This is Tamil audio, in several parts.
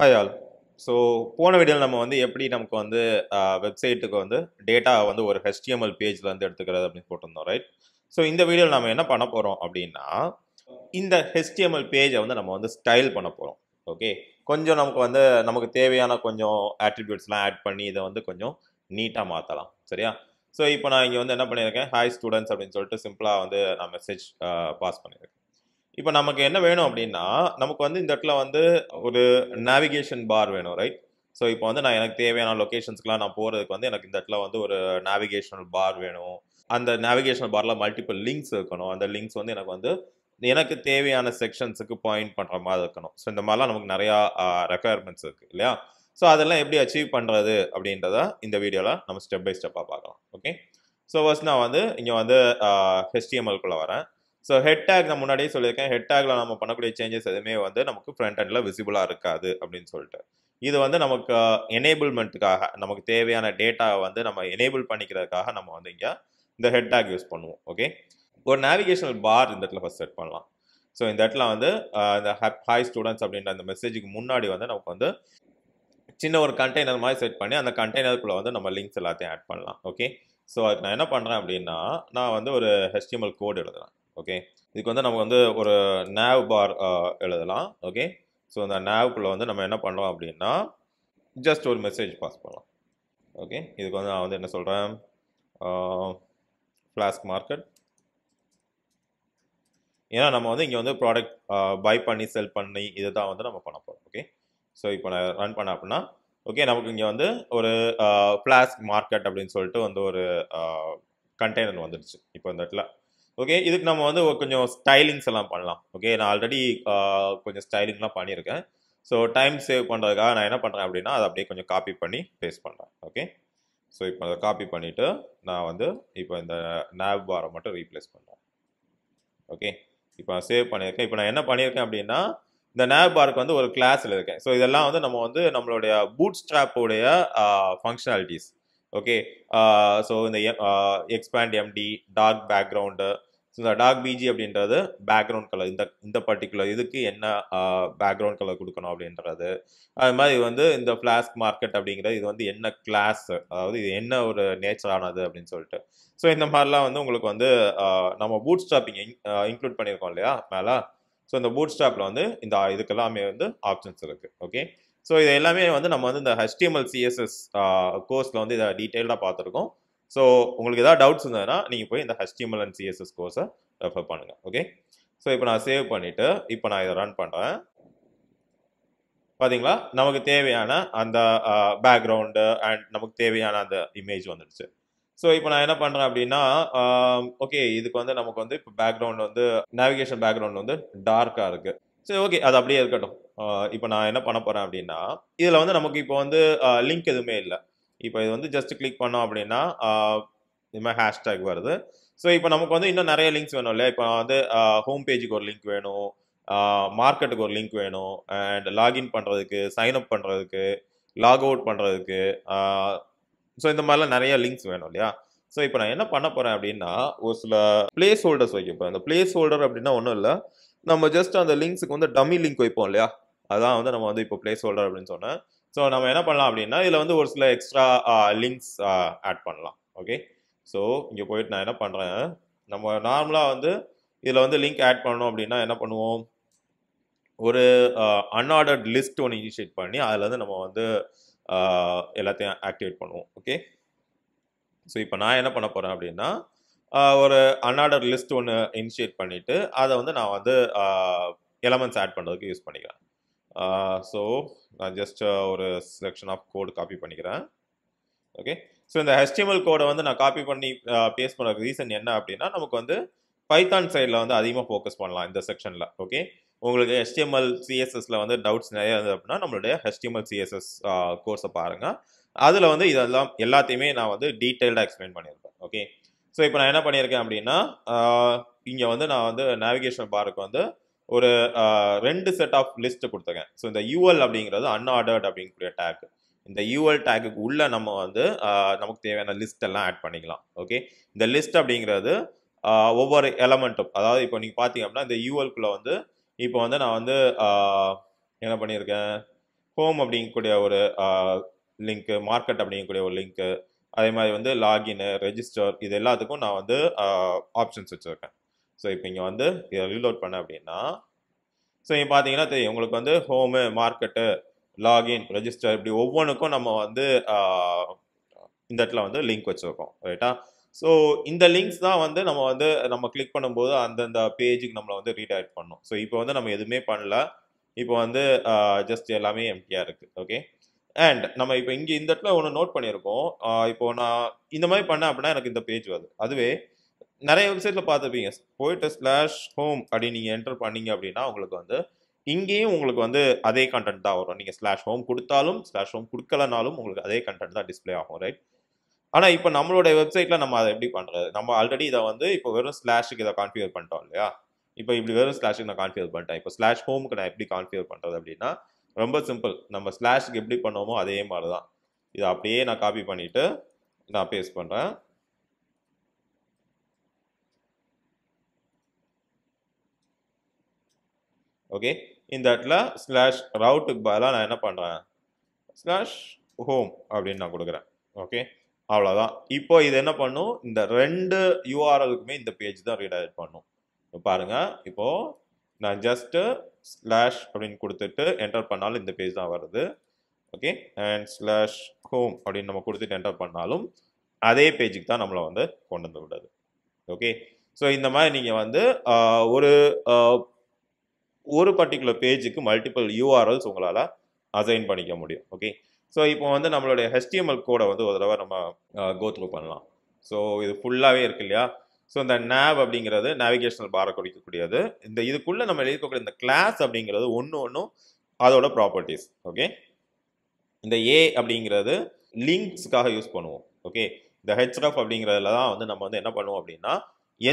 ஹாய் ஆல் ஸோ போன வீடியோ நம்ம வந்து எப்படி நமக்கு வந்து வெப்சைட்டுக்கு வந்து டேட்டா வந்து ஒரு ஹெச்டிஎம்எல் பேஜ்லேருந்து எடுத்துக்கிறது அப்படின்னு போட்டிருந்தோம் ரைட் ஸோ இந்த வீடியோவில் நம்ம என்ன பண்ண போகிறோம் அப்படின்னா இந்த ஹெச்டிஎம்எல் பேஜை வந்து நம்ம வந்து ஸ்டைல் பண்ண போகிறோம் ஓகே கொஞ்சம் நமக்கு வந்து நமக்கு தேவையான கொஞ்சம் ஆட்ரிபியூட்ஸ்லாம் ஆட் பண்ணி இதை வந்து கொஞ்சம் நீட்டாக மாற்றலாம் சரியா ஸோ இப்போ நான் இங்கே வந்து என்ன பண்ணியிருக்கேன் ஹாய் ஸ்டூடெண்ட்ஸ் அப்படின்னு சொல்லிட்டு சிம்பிளாக வந்து நான் மெசேஜ் பாஸ் பண்ணியிருக்கேன் இப்போ நமக்கு என்ன வேணும் அப்படின்னா நமக்கு வந்து இந்த இடத்துல வந்து ஒரு நேவிகேஷன் பார் வேணும் ரைட் ஸோ இப்போ வந்து நான் எனக்கு தேவையான லொக்கேஷன்ஸ்க்கெலாம் நான் போகிறதுக்கு வந்து எனக்கு இந்த இடத்துல வந்து ஒரு நேவிகேஷனல் பார் வேணும் அந்த நேவிகேஷனல் பாரில் மல்டிபிள் லிங்க்ஸ் இருக்கணும் அந்த லிங்க்ஸ் வந்து எனக்கு வந்து எனக்கு தேவையான செக்ஷன்ஸுக்கு பாயிண்ட் பண்ணுற மாதிரி இருக்கணும் ஸோ இந்த மாதிரிலாம் நமக்கு நிறையா ரெக்குயர்மெண்ட்ஸ் இருக்குது இல்லையா ஸோ அதெல்லாம் எப்படி அச்சீவ் பண்ணுறது அப்படின்றத இந்த வீடியோவில் நம்ம ஸ்டெப் பை ஸ்டெப்பாக பார்க்கலாம் ஓகே ஸோ ஃபர்ஸ்ட் நான் வந்து இங்கே வந்து ஹெச்டிஎம்எல்குள்ளே வரேன் ஸோ ஹெட் டேக் நான் முன்னாடியே சொல்லியிருக்கேன் ஹெட் டேக்ல நம்ம பண்ணக்கூடிய சேஞ்சஸ் எதுவுமே வந்து நமக்கு ஃப்ரண்ட் ஹண்டில் விசிபிளாக இருக்காது அப்படின்னு சொல்லிட்டு இது வந்து நமக்கு எனேபிள்மெண்ட்டுக்காக நமக்கு தேவையான டேட்டாவை வந்து நம்ம எனேபிள் பண்ணிக்கிறதுக்காக நம்ம வந்து இங்கே இந்த ஹெட் டேக் யூஸ் பண்ணுவோம் ஓகே ஒரு நேவிகேஷனல் பார் இந்த இடத்துல ஃபஸ்ட் செட் பண்ணலாம் ஸோ இந்த இடத்துல வந்து இந்த ஹாய் ஸ்டூடெண்ட்ஸ் அப்படின்ற அந்த மெசேஜுக்கு முன்னாடி வந்து நமக்கு வந்து சின்ன ஒரு கண்டெய்னர் மாதிரி செட் பண்ணி அந்த கண்டெய்னருக்குள்ளே வந்து நம்ம லிங்க்ஸ் எல்லாத்தையும் ஆட் பண்ணலாம் ஓகே ஸோ அதுக்கு நான் என்ன பண்ணுறேன் அப்படின்னா நான் வந்து ஒரு ஹெச்டிஎம்எல் கோடு எழுதுறேன் ஓகே இதுக்கு வந்து நம்ம வந்து ஒரு நேவ் பார் எழுதலாம் ஓகே ஸோ அந்த நேவுக்குள்ளே வந்து நம்ம என்ன பண்ணலாம் அப்படின்னா ஜஸ்ட் ஒரு மெசேஜ் பாஸ் பண்ணலாம் ஓகே இதுக்கு வந்து நான் வந்து என்ன சொல்கிறேன் ஃப்ளாஸ்க் மார்க்கெட் ஏன்னா நம்ம வந்து இங்கே வந்து ப்ராடக்ட் பை பண்ணி செல் பண்ணி இதை தான் வந்து நம்ம பண்ண போகிறோம் ஓகே ஸோ இப்போ நான் ரன் பண்ண அப்படின்னா ஓகே நமக்கு இங்கே வந்து ஒரு ஃப்ளாஸ்க் மார்க்கெட் அப்படின்னு சொல்லிட்டு வந்து ஒரு கண்டெய்னர் வந்துடுச்சு இப்போ இந்த இடத்துல ஓகே இதுக்கு நம்ம வந்து கொஞ்சம் ஸ்டைலிங்ஸ் எல்லாம் பண்ணலாம் ஓகே நான் ஆல்ரெடி கொஞ்சம் ஸ்டைலிங்லாம் பண்ணியிருக்கேன் ஸோ டைம் சேவ் பண்ணுறதுக்காக நான் என்ன பண்ணுறேன் அப்படின்னா அதை அப்படியே கொஞ்சம் காப்பி பண்ணி பேஸ்ட் பண்ணுறேன் ஓகே ஸோ இப்போ அதை காப்பி பண்ணிவிட்டு நான் வந்து இப்போ இந்த நேப் பாரை மட்டும் ரீப்ளேஸ் பண்ணுறேன் ஓகே இப்போ நான் சேவ் பண்ணியிருக்கேன் இப்போ நான் என்ன பண்ணியிருக்கேன் அப்படின்னா இந்த நேப் பாருக்கு வந்து ஒரு கிளாஸில் இருக்கேன் ஸோ இதெல்லாம் வந்து நம்ம வந்து நம்மளுடைய பூட் ஸ்ட்ராப்போடைய ஃபங்க்ஷனாலிட்டிஸ் ஓகே ஸோ இந்த expand MD dark background so இந்த டாக் பிஜி அப்படின்றது பேக்ரவுண்ட் கலர் இந்த இந்த பர்டிகுலர் இதுக்கு என்ன பேக்ரவுண்ட் கலர் கொடுக்கணும் அப்படின்றது அது மாதிரி வந்து இந்த ஃப்ளாஸ்க் மார்க்கெட் அப்படிங்கிறது இது வந்து என்ன கிளாஸ் அதாவது இது என்ன ஒரு நேச்சரானது அப்படின்னு சொல்லிட்டு ஸோ இந்த மாதிரிலாம் வந்து உங்களுக்கு வந்து நம்ம பூட் ஸ்டாப்பிங் இன்க்ளூட் பண்ணியிருக்கோம் இல்லையா மேலே ஸோ இந்த பூட் ஸ்டாப்பில் வந்து இந்த இதுக்கெல்லாமே வந்து ஆப்ஷன்ஸ் இருக்குது ஓகே ஸோ இது எல்லாமே வந்து நம்ம வந்து இந்த ஹெச்டிஎம்எல் சிஎஸ்எஸ் கோர்ஸில் வந்து இதை டீட்டெயில்டாக பார்த்துருக்கோம் ஸோ உங்களுக்கு எதாவது டவுட்ஸ் இருந்ததுன்னா நீங்கள் போய் இந்த ஹெச்டிஎம்எல் அண்ட் சிஎஸ்எஸ் கோர்ஸை ரெஃபர் பண்ணுங்கள் ஓகே ஸோ இப்போ நான் சேவ் பண்ணிவிட்டு இப்போ நான் இதை ரன் பண்ணுறேன் பார்த்தீங்களா நமக்கு தேவையான அந்த பேக்ரவுண்டு அண்ட் நமக்கு தேவையான அந்த இமேஜ் வந்துடுச்சு ஸோ இப்போ நான் என்ன பண்ணுறேன் அப்படின்னா ஓகே இதுக்கு வந்து நமக்கு வந்து இப்போ பேக்ரவுண்ட் வந்து நேவிகேஷன் பேக்ரவுண்ட் வந்து டார்க்காக இருக்குது சரி ஓகே அது அப்படியே இருக்கட்டும் இப்போ நான் என்ன பண்ண போகிறேன் அப்படின்னா இதில் வந்து நமக்கு இப்போ வந்து லிங்க் எதுவுமே இல்லை இப்போ இது வந்து ஜஸ்ட் கிளிக் பண்ணோம் அப்படின்னா இது மாதிரி ஹேஷ்டேக் வருது ஸோ இப்போ நமக்கு வந்து இன்னும் நிறைய லிங்க்ஸ் வேணும் இல்லையா இப்போ வந்து ஹோம் பேஜுக்கு ஒரு லிங்க் வேணும் மார்க்கெட்டுக்கு ஒரு லிங்க் வேணும் அண்ட் லாகின் பண்ணுறதுக்கு சைன் அப் பண்ணுறதுக்கு லாக் அவுட் பண்ணுறதுக்கு ஸோ இந்த மாதிரிலாம் நிறைய லிங்க்ஸ் வேணும் இல்லையா ஸோ இப்போ நான் என்ன பண்ண போகிறேன் அப்படின்னா ஒரு சில பிளேஸ் ஹோல்டர்ஸ் வைக்க போகிறேன் அந்த பிளேஸ் ஹோல்டர் அப்படின்னா ஒன்றும் இல்லை நம்ம ஜஸ்ட் அந்த லிங்க்ஸுக்கு வந்து டம்மி லிங்க் வைப்போம் இல்லையா அதான் வந்து நம்ம வந்து இப்போ பிளேஸ் ஹோல்டர் அப்படின்னு சொன்னேன் ஸோ நம்ம என்ன பண்ணலாம் அப்படின்னா இதில் வந்து ஒரு சில எக்ஸ்ட்ரா லிங்க்ஸ் ஆட் பண்ணலாம் ஓகே ஸோ இங்கே போயிட்டு நான் என்ன பண்ணுறேன் நம்ம நார்மலாக வந்து இதில் வந்து லிங்க் ஆட் பண்ணோம் அப்படின்னா என்ன பண்ணுவோம் ஒரு அன்ஆர்டர்ட் லிஸ்ட் ஒன்று இனிஷியேட் பண்ணி அதில் வந்து நம்ம வந்து எல்லாத்தையும் ஆக்டிவேட் பண்ணுவோம் ஓகே ஸோ இப்போ நான் என்ன பண்ண போகிறேன் அப்படின்னா ஒரு அன்ஆர்டர் லிஸ்ட் ஒன்று இனிஷியேட் பண்ணிவிட்டு அதை வந்து நான் வந்து எலமெண்ட்ஸ் ஆட் பண்ணுறதுக்கு யூஸ் பண்ணிக்கிறேன் ஸோ நான் ஜஸ்ட் ஒரு செலெக்ஷன் ஆஃப் கோடு காப்பி பண்ணிக்கிறேன் ஓகே ஸோ இந்த ஹெச்டிஎம்எல் கோடை வந்து நான் காப்பி பண்ணி பேஸ் பண்ணுற ரீசன் என்ன அப்படின்னா நமக்கு வந்து பைத்தான் சைடில் வந்து அதிகமாக ஃபோக்கஸ் பண்ணலாம் இந்த செக்ஷனில் ஓகே உங்களுக்கு ஹெச்டிஎம்எல் சிஎஸ்எஸ்ல வந்து டவுட்ஸ் நிறைய இருந்தது அப்படின்னா நம்மளுடைய ஹெச்டிஎம்எல் சிஎஸ்எஸ் கோர்ஸை பாருங்கள் அதில் வந்து இதெல்லாம் எல்லாத்தையுமே நான் வந்து டீட்டெயில்டாக எக்ஸ்பிளைன் பண்ணியிருப்பேன் ஓகே ஸோ இப்போ நான் என்ன பண்ணியிருக்கேன் அப்படின்னா இங்கே வந்து நான் வந்து நேவிகேஷன் பாருக்கு வந்து ஒரு ரெண்டு செட் ஆஃப் லிஸ்ட் கொடுத்துருங்க ஸோ இந்த யூஎல் அப்படிங்கிறது அன்ஆர்டர்ட் அப்படிங்கக்கூடிய டேக் இந்த யூஎல் டேக்குக்கு உள்ள நம்ம வந்து நமக்கு தேவையான லிஸ்ட் எல்லாம் ஆட் பண்ணிக்கலாம் ஓகே இந்த லிஸ்ட் அப்படிங்கிறது ஒவ்வொரு எலமெண்ட்டும் அதாவது இப்போ நீங்கள் பார்த்தீங்க அப்படின்னா இந்த யூஎல்குள்ளே வந்து இப்போ வந்து நான் வந்து என்ன பண்ணியிருக்கேன் ஹோம் அப்படிங்கக்கூடிய ஒரு லிங்க்கு மார்க்கெட் அப்படிங்கக்கூடிய ஒரு லிங்க்கு அதே மாதிரி வந்து லாகின் ரெஜிஸ்டர் இது எல்லாத்துக்கும் நான் வந்து ஆப்ஷன்ஸ் வச்சுருக்கேன் ஸோ இப்போ இங்கே வந்து இதை ரீலோட் பண்ண அப்படின்னா ஸோ இங்கே பார்த்தீங்கன்னா தெரியும் உங்களுக்கு வந்து ஹோமு மார்க்கெட்டு லாகின் ரெஜிஸ்டர் இப்படி ஒவ்வொன்றுக்கும் நம்ம வந்து இந்த இடத்துல வந்து லிங்க் வச்சுருக்கோம் ரைட்டா ஸோ இந்த லிங்க்ஸ் தான் வந்து நம்ம வந்து நம்ம கிளிக் பண்ணும்போது அந்தந்த பேஜுக்கு நம்மளை வந்து ரீடைரக்ட் பண்ணும் ஸோ இப்போ வந்து நம்ம எதுவுமே பண்ணல இப்போ வந்து ஜஸ்ட் எல்லாமே எம்டியாக இருக்குது ஓகே அண்ட் நம்ம இப்போ இங்கே இந்த இடத்துல ஒன்று நோட் பண்ணியிருக்கோம் இப்போ நான் இந்த மாதிரி பண்ணேன் அப்படின்னா எனக்கு இந்த பேஜ் வருது அதுவே நிறைய வெப்சைட்டில் பார்த்துப்பீங்க போயிட்டு ஸ்லாஷ் ஹோம் அப்படி நீங்கள் என்டர் பண்ணீங்க அப்படின்னா உங்களுக்கு வந்து இங்கேயும் உங்களுக்கு வந்து அதே கண்டென்ட் தான் வரும் நீங்கள் ஸ்லாஷ் ஹோம் கொடுத்தாலும் ஸ்லாஷ் ஹோம் கொடுக்கலனாலும் உங்களுக்கு அதே கண்டென்ட் தான் டிஸ்பிளே ஆகும் ரைட் ஆனால் இப்போ நம்மளோட வெப்சைட்டில் நம்ம அதை எப்படி பண்ணுறது நம்ம ஆல்ரெடி இதை வந்து இப்போ வெறும் ஸ்லாஷுக்கு இதை கான்ஃபியூர் பண்ணிட்டோம் இல்லையா இப்போ இப்படி வெறும் ஸ்லாஷுக்கு நான் கான்ஃபியர் பண்ணிட்டேன் இப்போ ஸ்லாஷ் ஹோமுக்கு நான் எப்படி கான்ஃபியர் பண்ணுறது அப்படின்னா ரொம்ப சிம்பிள் நம்ம ஸ்லாஷுக்கு எப்படி பண்ணோமோ அதே மாதிரி தான் இதை அப்படியே நான் காப்பி பண்ணிவிட்டு நான் பேஸ்ட் பண்ணுறேன் ஓகே இந்த இடத்துல ஸ்லாஷ் ரவுட்டுக்கு பதிலாக நான் என்ன பண்ணுறேன் ஸ்லாஷ் ஹோம் அப்படின்னு நான் கொடுக்குறேன் ஓகே அவ்வளோதான் இப்போ இது என்ன பண்ணும் இந்த ரெண்டு யூஆர்எலுக்குமே இந்த பேஜ் தான் ரீடைரக்ட் பண்ணும் இப்போ பாருங்கள் இப்போது நான் ஜஸ்ட்டு ஸ்லாஷ் அப்படின்னு கொடுத்துட்டு என்டர் பண்ணாலும் இந்த பேஜ் தான் வருது ஓகே அண்ட் ஸ்லாஷ் ஹோம் அப்படின்னு நம்ம கொடுத்துட்டு என்டர் பண்ணாலும் அதே பேஜுக்கு தான் நம்மளை வந்து கொண்டு வந்து விடுது ஓகே ஸோ இந்த மாதிரி நீங்கள் வந்து ஒரு ஒரு பர்டிகுலர் பேஜுக்கு மல்டிபிள் யூஆர்எல்ஸ் உங்களால் அசைன் பண்ணிக்க முடியும் ஓகே ஸோ இப்போ வந்து நம்மளுடைய ஹெச்டிஎம்எல் கோடை வந்து ஒரு தடவை நம்ம கோ த்ரூ பண்ணலாம் ஸோ இது ஃபுல்லாகவே இருக்கு இல்லையா ஸோ இந்த நேவ் அப்படிங்கிறது நேவிகேஷனல் பாரை குடிக்கக்கூடியது இந்த இதுக்குள்ளே நம்ம எழுதிக்கக்கூடிய இந்த கிளாஸ் அப்படிங்கிறது ஒன்று ஒன்றும் அதோட ப்ராப்பர்ட்டிஸ் ஓகே இந்த ஏ அப்படிங்கிறது லிங்க்ஸுக்காக யூஸ் பண்ணுவோம் ஓகே இந்த ஹெச்எஃப் அப்படிங்கிறதுல தான் வந்து நம்ம வந்து என்ன பண்ணுவோம் அப்படின்னா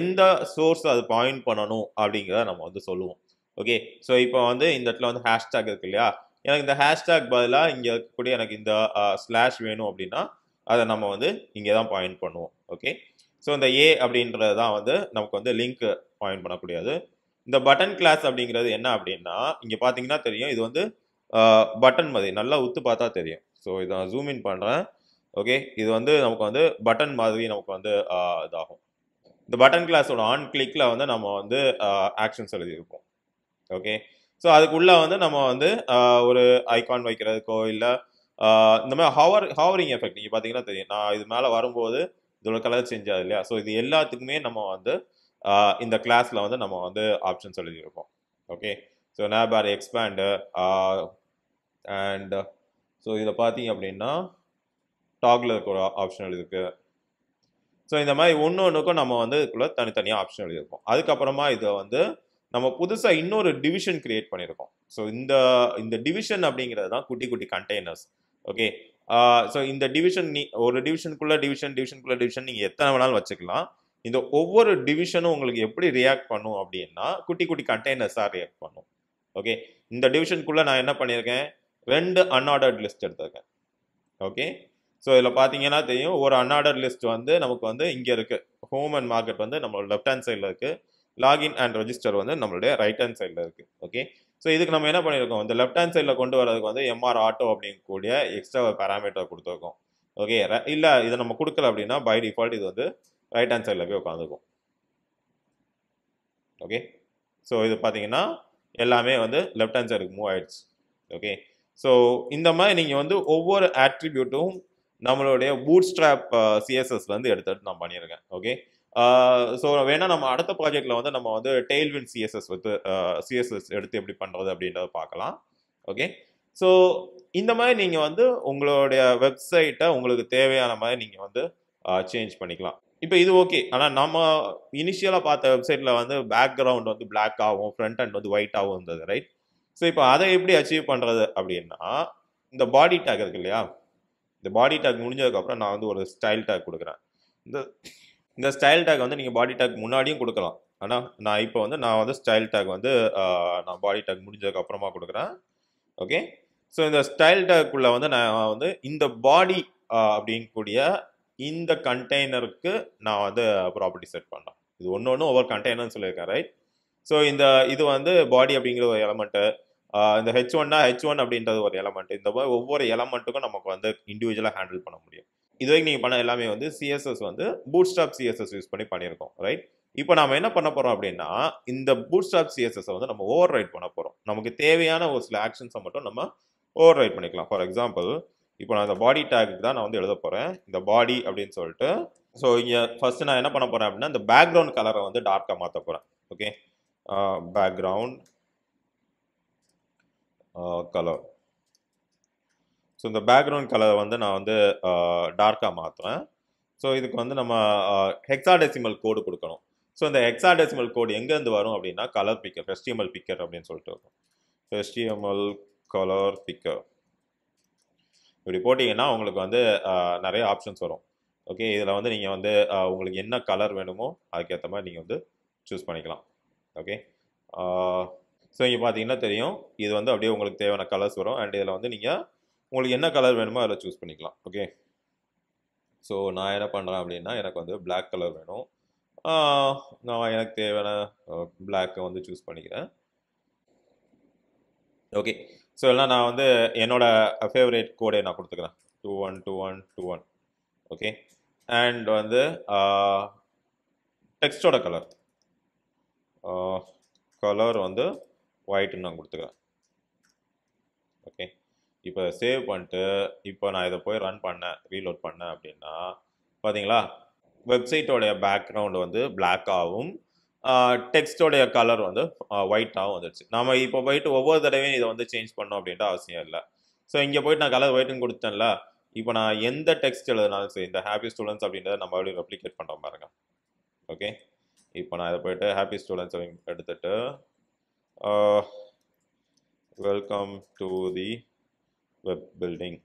எந்த சோர்ஸ் அது பாயிண்ட் பண்ணணும் அப்படிங்கிறத நம்ம வந்து சொல்லுவோம் ஓகே ஸோ இப்போ வந்து இந்த இடத்துல வந்து ஹேஷ்டேக் இருக்கு இல்லையா எனக்கு இந்த ஹேஷ்டேக் பதிலாக இங்கே இருக்கக்கூடிய எனக்கு இந்த ஸ்லாஷ் வேணும் அப்படின்னா அதை நம்ம வந்து இங்கே தான் பாயிண்ட் பண்ணுவோம் ஓகே ஸோ இந்த ஏ அப்படின்றது தான் வந்து நமக்கு வந்து லிங்க்கு பாயிண்ட் பண்ணக்கூடியது இந்த பட்டன் கிளாஸ் அப்படிங்கிறது என்ன அப்படின்னா இங்கே பார்த்தீங்கன்னா தெரியும் இது வந்து பட்டன் மாதிரி நல்லா உத்து பார்த்தா தெரியும் ஸோ இதை நான் ஜூம் இன் பண்ணுறேன் ஓகே இது வந்து நமக்கு வந்து பட்டன் மாதிரி நமக்கு வந்து இதாகும் இந்த பட்டன் கிளாஸோட ஆன் கிளிக்கில் வந்து நம்ம வந்து ஆக்ஷன்ஸ் எழுதியிருப்போம் ஓகே ஸோ அதுக்குள்ளே வந்து நம்ம வந்து ஒரு ஐகான் வைக்கிறதுக்கோ இல்லை இந்த மாதிரி ஹவர் ஹவரிங் எஃபெக்ட் நீங்கள் பார்த்தீங்கன்னா தெரியும் நான் இது மேலே வரும்போது இதோட கலர் சேஞ்ச் ஆகுது இல்லையா ஸோ இது எல்லாத்துக்குமே நம்ம வந்து இந்த கிளாஸில் வந்து நம்ம வந்து ஆப்ஷன்ஸ் எழுதியிருக்கோம் okay so are expand and so இதை பார்த்தீங்க அப்படின்னா டாக்ல இருக்க ஒரு ஆப்ஷன் எழுதிருக்கு ஸோ இந்த மாதிரி ஒன்று ஒன்றுக்கும் நம்ம வந்து இதுக்குள்ளே தனித்தனியாக ஆப்ஷன் எழுதியிருக்கோம் அதுக்கப்புறமா இதை வந்து நம்ம புதுசாக இன்னொரு டிவிஷன் கிரியேட் பண்ணியிருக்கோம் ஸோ இந்த இந்த டிவிஷன் அப்படிங்கிறது தான் குட்டி குட்டி கண்டெய்னர்ஸ் ஓகே ஸோ இந்த டிவிஷன் நீ ஒரு டிவிஷனுக்குள்ளே டிவிஷன் டிவிஷனுக்குள்ளே டிவிஷன் நீங்கள் எத்தனை வேணாலும் வச்சுக்கலாம் இந்த ஒவ்வொரு டிவிஷனும் உங்களுக்கு எப்படி ரியாக்ட் பண்ணும் அப்படின்னா குட்டி குட்டி கண்டெய்னர்ஸாக ரியாக்ட் பண்ணும் ஓகே இந்த டிவிஷனுக்குள்ளே நான் என்ன பண்ணியிருக்கேன் ரெண்டு அன்ஆர்டர்ட் லிஸ்ட் எடுத்திருக்கேன் ஓகே ஸோ இதில் பார்த்தீங்கன்னா தெரியும் ஒரு அன்ஆர்டர்ட் லிஸ்ட் வந்து நமக்கு வந்து இங்கே இருக்குது ஹோம் அண்ட் மார்க்கெட் வந்து நம்மளோட லெஃப்ட் ஹேண்ட் சைடில் இருக்குது லாகின் அண்ட் ரெஜிஸ்டர் வந்து நம்மளுடைய ரைட் ஹேண்ட் சைடில் இருக்கு ஓகே ஸோ இதுக்கு நம்ம என்ன பண்ணிருக்கோம் இந்த லெஃப்ட் ஹேண்ட் சைடில் கொண்டு வரதுக்கு வந்து எம்ஆர் ஆட்டோ கூடிய எக்ஸ்ட்ரா parameter கொடுத்துருக்கோம் ஓகே இல்ல இதை நம்ம கொடுக்கல அப்படின்னா பை default இது வந்து ரைட் ஹேண்ட் sideல போய் உட்காந்துக்கும் ஓகே ஸோ இது பார்த்தீங்கன்னா எல்லாமே வந்து லெஃப்ட் ஹேண்ட் சைடுக்கு மூவ் ஆயிடுச்சு ஓகே ஸோ இந்த மாதிரி நீங்கள் வந்து ஒவ்வொரு ஆட்ரிபியூட்டும் நம்மளுடைய பூட் ஸ்ட்ராப் சிஎஸ்எஸ்லேருந்து எடுத்து எடுத்து நான் பண்ணிருக்கேன் ஓகே ஸோ வேணால் நம்ம அடுத்த ப்ராஜெக்டில் வந்து நம்ம வந்து டெய்ல்வின் சிஎஸ்எஸ் வந்து சிஎஸ்எஸ் எடுத்து எப்படி பண்ணுறது அப்படின்றத பார்க்கலாம் ஓகே ஸோ இந்த மாதிரி நீங்கள் வந்து உங்களுடைய வெப்சைட்டை உங்களுக்கு தேவையான மாதிரி நீங்கள் வந்து சேஞ்ச் பண்ணிக்கலாம் இப்போ இது ஓகே ஆனால் நம்ம இனிஷியலாக பார்த்த வெப்சைட்டில் வந்து பேக்ரவுண்ட் வந்து பிளாக் ஆகும் ஃப்ரண்ட் அண்ட் வந்து ஒயிட் ஆகும் இருந்தது ரைட் ஸோ இப்போ அதை எப்படி அச்சீவ் பண்ணுறது அப்படின்னா இந்த பாடி டேக் இருக்கு இல்லையா இந்த பாடி டேக் முடிஞ்சதுக்கப்புறம் நான் வந்து ஒரு ஸ்டைல் டேக் கொடுக்குறேன் இந்த இந்த ஸ்டைல் டேக் வந்து நீங்கள் பாடி டேக் முன்னாடியும் கொடுக்கலாம் ஆனால் நான் இப்போ வந்து நான் வந்து ஸ்டைல் டேக் வந்து நான் பாடி டேக் முடிஞ்சதுக்கு அப்புறமா கொடுக்குறேன் ஓகே ஸோ இந்த ஸ்டைல் டேக்குள்ளே வந்து நான் வந்து இந்த பாடி அப்படிங்கக்கூடிய இந்த கண்டெய்னருக்கு நான் வந்து ப்ராப்பர்ட்டி செட் பண்ணேன் இது ஒன்று ஒன்று ஒவ்வொரு கண்டெய்னர்னு சொல்லியிருக்கேன் ரைட் ஸோ இந்த இது வந்து பாடி அப்படிங்கிற ஒரு எலமெண்ட்டு இந்த ஹெச் ஒன்னா ஹெச் ஒன் அப்படின்றது ஒரு எலமெண்ட் இந்த மாதிரி ஒவ்வொரு எலமெண்ட்டுக்கும் நமக்கு வந்து இண்டிவிஜுவலாக ஹேண்டில் பண்ண முடியும் இது வரைக்கும் நீங்கள் பண்ண எல்லாமே வந்து சிஎஸ்எஸ் வந்து பூட் ஸ்டாப் சிஎஸ்எஸ் யூஸ் பண்ணி பண்ணியிருக்கோம் ரைட் இப்போ நம்ம என்ன பண்ண போகிறோம் அப்படின்னா இந்த பூட் ஸ்டாப் சிஎஸ்எஸ் வந்து நம்ம ஓவர் ரைட் பண்ண போகிறோம் நமக்கு தேவையான ஒரு சில ஆக்ஷன்ஸை மட்டும் நம்ம ஓவர் ரைட் பண்ணிக்கலாம் ஃபார் எக்ஸாம்பிள் இப்போ நான் இந்த பாடி டேக்கு தான் நான் வந்து எழுத போகிறேன் இந்த பாடி அப்படின்னு சொல்லிட்டு ஸோ இங்கே ஃபஸ்ட்டு நான் என்ன பண்ண போகிறேன் அப்படின்னா இந்த பேக்ரவுண்ட் கலரை வந்து டார்க்காக மாற்ற போகிறேன் ஓகே பேக்ரவுண்ட் கலர் ஸோ இந்த பேக்ரவுண்ட் கலரை வந்து நான் வந்து டார்க்காக மாற்றுறேன் ஸோ இதுக்கு வந்து நம்ம ஹெக்ஸாடெசிமல் கோடு கொடுக்கணும் ஸோ இந்த ஹெக்ஸாடெசிமல் கோடு எங்கேருந்து வரும் அப்படின்னா கலர் பிக்கர் எஸ்டிஎம்எல் பிக்கர் அப்படின்னு சொல்லிட்டு வரும் ஸோ கலர் பிக்கர் இப்படி போட்டிங்கன்னா உங்களுக்கு வந்து நிறைய ஆப்ஷன்ஸ் வரும் ஓகே இதில் வந்து நீங்கள் வந்து உங்களுக்கு என்ன கலர் வேணுமோ அதுக்கேற்ற மாதிரி நீங்கள் வந்து சூஸ் பண்ணிக்கலாம் ஓகே ஸோ இங்கே பார்த்தீங்கன்னா தெரியும் இது வந்து அப்படியே உங்களுக்கு தேவையான கலர்ஸ் வரும் அண்ட் இதில் வந்து நீங்கள் உங்களுக்கு என்ன கலர் வேணுமோ அதில் சூஸ் பண்ணிக்கலாம் ஓகே ஸோ நான் என்ன பண்ணுறேன் அப்படின்னா எனக்கு வந்து பிளாக் கலர் வேணும் நான் எனக்கு தேவையான பிளாக்கை வந்து சூஸ் பண்ணிக்கிறேன் ஓகே ஸோ எல்லாம் நான் வந்து என்னோடய ஃபேவரேட் கோடை நான் கொடுத்துக்கிறேன் two one two one two one okay and வந்து டெக்ஸ்டோட கலர் கலர் வந்து ஒயிட்டுன்னு நான் கொடுத்துக்கிறேன் இப்போ சேவ் பண்ணிட்டு இப்போ நான் இதை போய் ரன் பண்ணேன் ரீலோட் பண்ணேன் அப்படின்னா பார்த்தீங்களா வெப்சைட்டோடைய பேக்ரவுண்டு வந்து ஆகும் டெக்ஸ்டோடைய கலர் வந்து ஒயிட்டாகவும் வந்துடுச்சு நம்ம இப்போ போயிட்டு ஒவ்வொரு தடவையும் இதை வந்து சேஞ்ச் பண்ணோம் அப்படின்ட்டு அவசியம் இல்லை ஸோ இங்கே போயிட்டு நான் கலர் ஒயிட்டுன்னு கொடுத்தேன்ல இப்போ நான் எந்த டெக்ஸ்ட் எழுதுனாலும் சரி இந்த ஹாப்பி ஸ்டூடெண்ட்ஸ் அப்படின்றத நம்ம அப்படியே ரெப்ளிகேட் பண்ணுறோம் பாருங்க ஓகே இப்போ நான் இதை போயிட்டு ஹாப்பி ஸ்டூடெண்ட்ஸ் அப்படின்னு எடுத்துகிட்டு welcome to the web building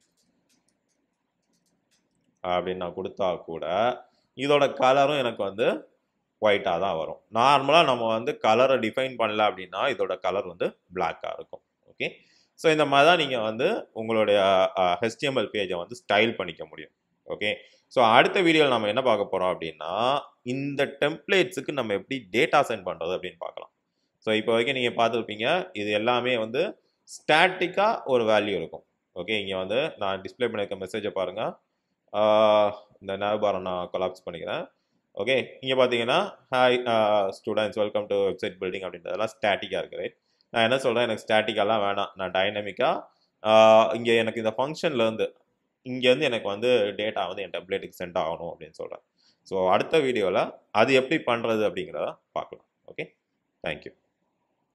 அப்படின்னு நான் கொடுத்தா கூட இதோட கலரும் எனக்கு வந்து ஒயிட்டாக தான் வரும் நார்மலாக நம்ம வந்து கலரை டிஃபைன் பண்ணல அப்படின்னா இதோட கலர் வந்து பிளாக்காக இருக்கும் ஓகே ஸோ இந்த மாதிரி தான் நீங்கள் வந்து உங்களுடைய ஹெச்டிஎம்எல் பேஜை வந்து ஸ்டைல் பண்ணிக்க முடியும் ஓகே ஸோ அடுத்த வீடியோவில் நம்ம என்ன பார்க்க போகிறோம் அப்படின்னா இந்த டெம்ப்ளேட்ஸுக்கு நம்ம எப்படி டேட்டா சென்ட் பண்ணுறது அப்படின்னு பார்க்கலாம் ஸோ இப்போ வரைக்கும் நீங்கள் பார்த்துருப்பீங்க இது எல்லாமே வந்து ஸ்டாட்டிக்காக ஒரு வேல்யூ இருக்கும் ஓகே இங்கே வந்து நான் டிஸ்பிளே பண்ணியிருக்க மெசேஜை பாருங்கள் இந்த நேவ்பாரை நான் கொலாப்ஸ் பண்ணிக்கிறேன் ஓகே இங்கே பார்த்தீங்கன்னா hi students welcome to website building அப்படின்றதெல்லாம் ஸ்டாட்டிக்காக இருக்குது ரைட் நான் என்ன சொல்கிறேன் எனக்கு ஸ்டாட்டிக்காலாம் வேணாம் நான் டைனமிக்காக இங்கே எனக்கு இந்த ஃபங்க்ஷன்லேருந்து இங்கேருந்து எனக்கு வந்து டேட்டா வந்து என் டெப்லேட்டுக்கு சென்ட் ஆகணும் அப்படின்னு சொல்கிறேன் ஸோ அடுத்த வீடியோவில் அது எப்படி பண்ணுறது அப்படிங்கிறத பார்க்கலாம் ஓகே தேங்க்யூ